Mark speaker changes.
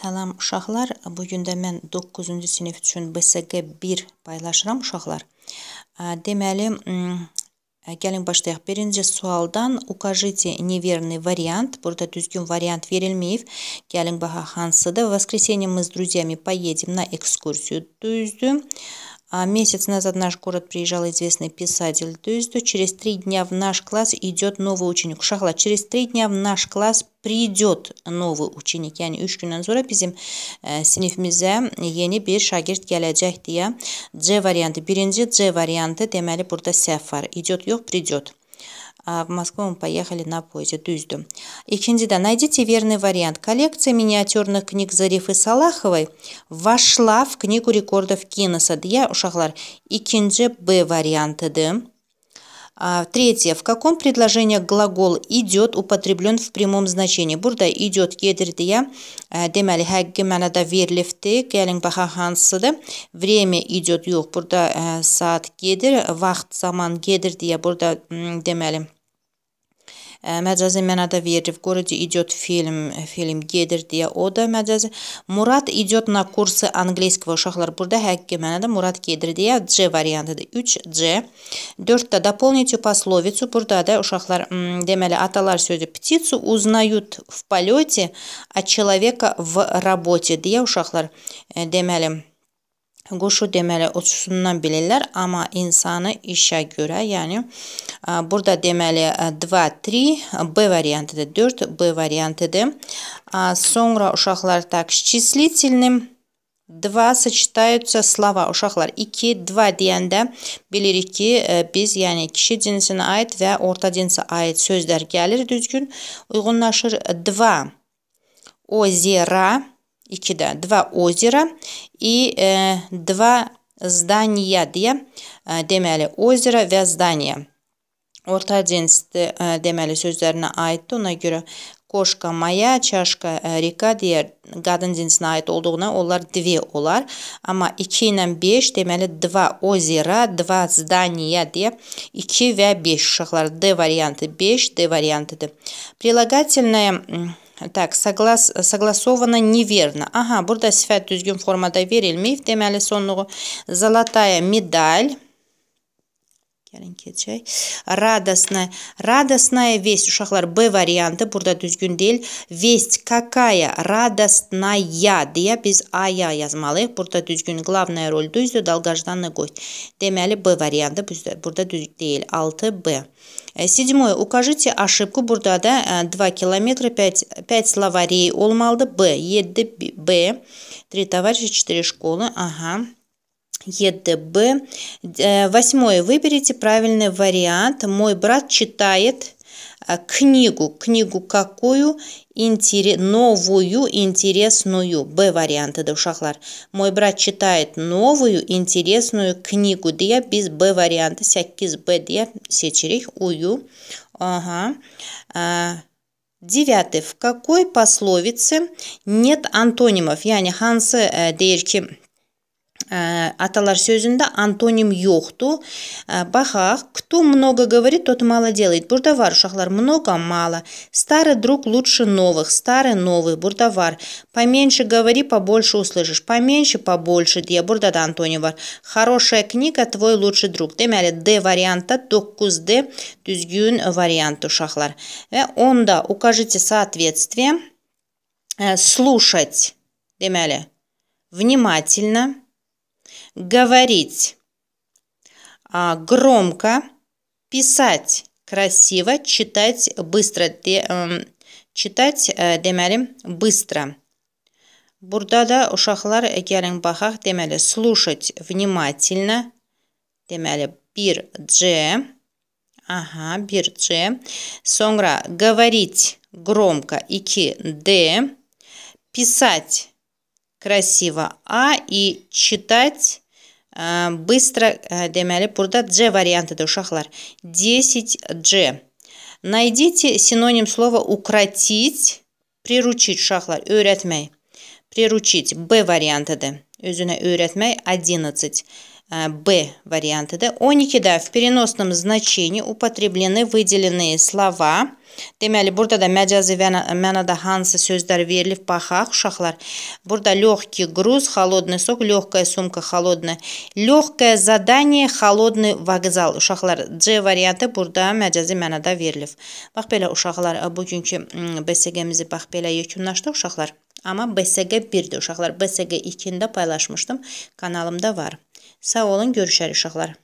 Speaker 1: Salam uşaqlar, bu gün də mən 9-cu sinif üçün BSQ 1 paylaşıram uşaqlar. Deməli, gəlin başlayaq. Birinci sualdan "Укажите неверный вариант". Burada düzgün variant verilməyib. Gəlin baxaq hansıdır. "В воскресенье мы с друзьями поедем на экскурсию". Düzdür. А месяц назад в наш город приезжал известный писатель То Дюздо. Через три дня в наш класс идет новый ученик. Шахла, через три дня в наш класс придет новый ученик. Yani 3 gündən sonra bizim ə, sinifimizə yeni bir şagird gələcək deyə C variantı. Birinci C variantı deməli burada səhv var. İdiot yox, priyot. А, в Москву мы поехали на поезде Дюздю. Икендида, найдите верный вариант. Коллекция миниатюрных книг Зарифы Салаховой вошла в Книгу рекордов Гиннесса. Я ушахлар. Икенджи Б вариант Д. А, третье. В каком предложении глагол идет употреблен в прямом значении? Бурда идет кедрдия, э, демали хагги манада верлифте, келинг Время идет юг. Бурда э, саат кедр, вахт саман кедрдия. Бурда демали məcazi mənada verib, qorucu idiot film, film gedir deyə o da məcazi. Murad idiot na kursı angliyskiva uşaqlar burada həqiqi mənada Murad gedir deyə C variantıdır. 3C. 4-də дополните пословицу. Burada da uşaqlar deməli atalar sözü птицу узнают в полете, а человека в работе deyə uşaqlar deməli Quşu deməli uçuşundan bilirlər, amma insanı işə görə, yəni burada deməli 2, 3, B variantıdır, 4 B variantıdır. Sonra uşaqlar так с числительным 2 сочетаются слова. Uşaqlar 2, 2 deyəndə bilirik ki, biz yəni kişi cinsinə aid və orta cinsə aid sözlər gəlir düzgün, uyğunlaşır. 2 озера 2-də 2 озера и 2 zdaniya deyə deməli озера və zdaniya. Orta cinsli deməli sözlərinə aiddir. Ona görə koşka maya, çaşka rika digər qadın cinsinə aid olduğuna onlar dvi olar. Amma 2 ilə 5 deməli 2 ozera, 2 zdaniya deyə 2 və 5 uşaqlar D variantı 5, D variantıdır. Прилагательное Так, соглас, согласовано неверно. Ага, burada sifət düzgün formada verilməyib. Deməli, sonluğu zolotaya medal. Gəlin keçək. Радостная. Радостная весть. Uşaqlar B variantı burada düzgün deyil. Весть какая? Радостная deyə biz aya yazmalıyıq. Burada düzgün qlavnaya rol düzdür. Dalqajdan nə qoy. Deməli B variantı burada düz deyil. 6B. Седьмое. Укажите ошибку. Burada da 2 kilometre 5, 5 словарей olmalıdır. B. 7B. 3 товарища 4 школы. Ага. ЕДБ. Э, восьмое. Выберите правильный вариант. Мой брат читает э, книгу. Книгу какую? Интерес, новую интересную. Б вариант это ушахлар. Мой брат читает новую интересную книгу. Дия без Б варианта. Сякиз Б дия сечерих ую. Ага. Э, Девятый. В какой пословице нет антонимов? Я не хансы дерки Э, аталар сөзінде антоним йоқту э, бахах кто много говорит тот мало делает бурдавар ушақлар много мало старый друг лучше новых старый новый бурдавар поменьше говори побольше услышишь поменьше побольше дия бурдада Антонивар. хорошая книга твой лучший друг демәлі д варианта 9 д дүзгін вариант ушақлар э, онда укажите соответствие слушать демәлі внимательно Говорить. А, громко. Писать. Красиво. Читать быстро. Эм, читать э, демели быстро. Burada da uşaqlar gəlin baxaq, deməli слушать внимательно. Deməli бир c Ага, бир c сонгра говорить громко ики д, Писать красиво. А и читать быстро Демяли. демели burada варианты вариантыdır шахлар. 10C. Найдите синоним слова укротить, приручить шахлар. öyrətmək. Приручить Б варианты вариантыdır. Özünə öyrətmək 11. Э, б варианты. Да? О никида в переносном значении употреблены выделенные слова. Deməli, burada da məcazi mənada hansı sözlər verilib baxaq uşaqlar. Burada легкий груз, холодный сок, легкая сумка, холодная. Легкое задание, холодный вокзал. Uşaqlar C variantı burada məcazi mənada verilib. Bax belə uşaqlar, bugünkü BSG-mizi bax belə yekunlaşdıq uşaqlar. Amma BSQ-1-də uşaqlar, BSQ-2-də paylaşmışdım. Kanalımda var. Sağ olun, görüşərik uşaqlar.